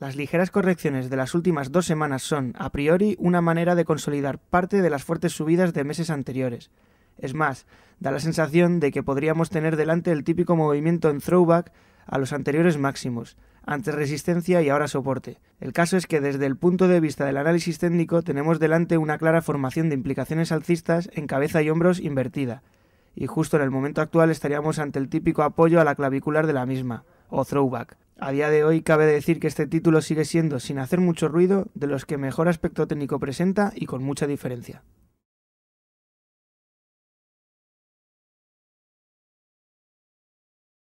Las ligeras correcciones de las últimas dos semanas son, a priori, una manera de consolidar parte de las fuertes subidas de meses anteriores. Es más, da la sensación de que podríamos tener delante el típico movimiento en throwback a los anteriores máximos, antes resistencia y ahora soporte. El caso es que desde el punto de vista del análisis técnico tenemos delante una clara formación de implicaciones alcistas en cabeza y hombros invertida, y justo en el momento actual estaríamos ante el típico apoyo a la clavicular de la misma, o throwback. A día de hoy cabe decir que este título sigue siendo, sin hacer mucho ruido, de los que mejor aspecto técnico presenta y con mucha diferencia.